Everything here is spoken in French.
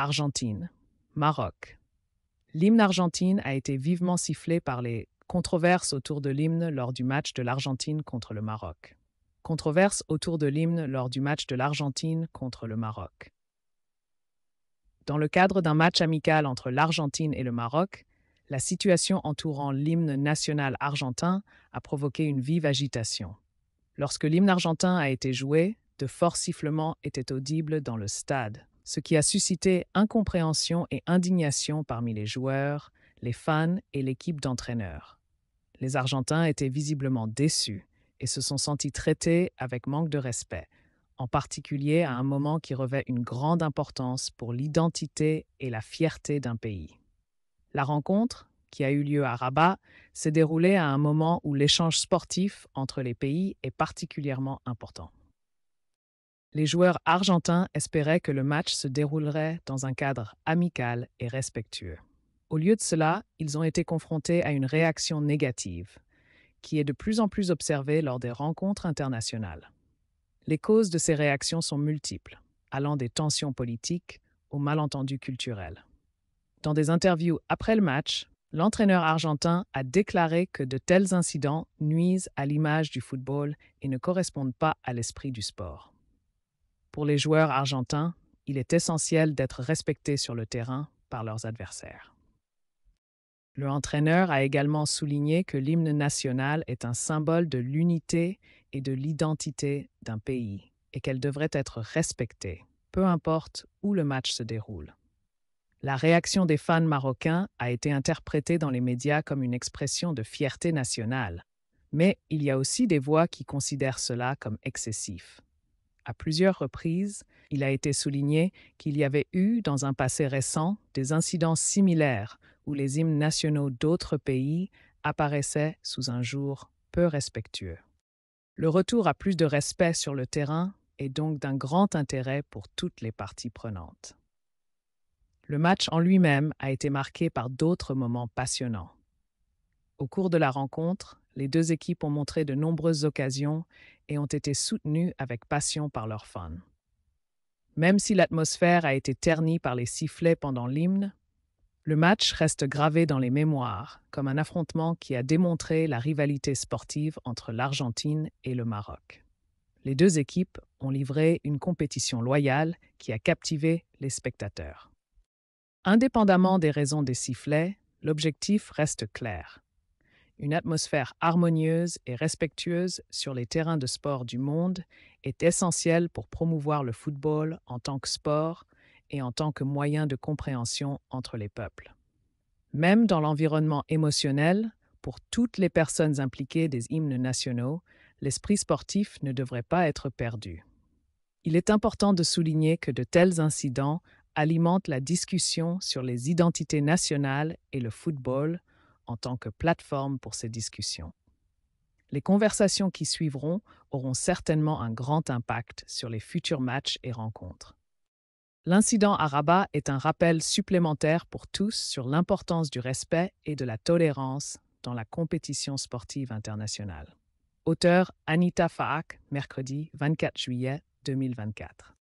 Argentine, Maroc. L'hymne argentine a été vivement sifflé par les controverses autour de l'hymne lors du match de l'Argentine contre le Maroc. Controverses autour de l'hymne lors du match de l'Argentine contre le Maroc. Dans le cadre d'un match amical entre l'Argentine et le Maroc, la situation entourant l'hymne national argentin a provoqué une vive agitation. Lorsque l'hymne argentin a été joué, de forts sifflements étaient audibles dans le stade, ce qui a suscité incompréhension et indignation parmi les joueurs, les fans et l'équipe d'entraîneurs. Les Argentins étaient visiblement déçus et se sont sentis traités avec manque de respect, en particulier à un moment qui revêt une grande importance pour l'identité et la fierté d'un pays. La rencontre, qui a eu lieu à Rabat, s'est déroulée à un moment où l'échange sportif entre les pays est particulièrement important. Les joueurs argentins espéraient que le match se déroulerait dans un cadre amical et respectueux. Au lieu de cela, ils ont été confrontés à une réaction négative, qui est de plus en plus observée lors des rencontres internationales. Les causes de ces réactions sont multiples, allant des tensions politiques aux malentendus culturels. Dans des interviews après le match, l'entraîneur argentin a déclaré que de tels incidents nuisent à l'image du football et ne correspondent pas à l'esprit du sport. Pour les joueurs argentins, il est essentiel d'être respecté sur le terrain par leurs adversaires. Le entraîneur a également souligné que l'hymne national est un symbole de l'unité et de l'identité d'un pays et qu'elle devrait être respectée, peu importe où le match se déroule. La réaction des fans marocains a été interprétée dans les médias comme une expression de fierté nationale, mais il y a aussi des voix qui considèrent cela comme excessif. À plusieurs reprises, il a été souligné qu'il y avait eu, dans un passé récent, des incidents similaires où les hymnes nationaux d'autres pays apparaissaient sous un jour peu respectueux. Le retour à plus de respect sur le terrain est donc d'un grand intérêt pour toutes les parties prenantes. Le match en lui-même a été marqué par d'autres moments passionnants. Au cours de la rencontre, les deux équipes ont montré de nombreuses occasions et ont été soutenues avec passion par leurs fans. Même si l'atmosphère a été ternie par les sifflets pendant l'hymne, le match reste gravé dans les mémoires comme un affrontement qui a démontré la rivalité sportive entre l'Argentine et le Maroc. Les deux équipes ont livré une compétition loyale qui a captivé les spectateurs. Indépendamment des raisons des sifflets, l'objectif reste clair une atmosphère harmonieuse et respectueuse sur les terrains de sport du monde est essentielle pour promouvoir le football en tant que sport et en tant que moyen de compréhension entre les peuples. Même dans l'environnement émotionnel, pour toutes les personnes impliquées des hymnes nationaux, l'esprit sportif ne devrait pas être perdu. Il est important de souligner que de tels incidents alimentent la discussion sur les identités nationales et le football, en tant que plateforme pour ces discussions. Les conversations qui suivront auront certainement un grand impact sur les futurs matchs et rencontres. L'incident à Rabat est un rappel supplémentaire pour tous sur l'importance du respect et de la tolérance dans la compétition sportive internationale. Auteur Anita Faak, mercredi 24 juillet 2024.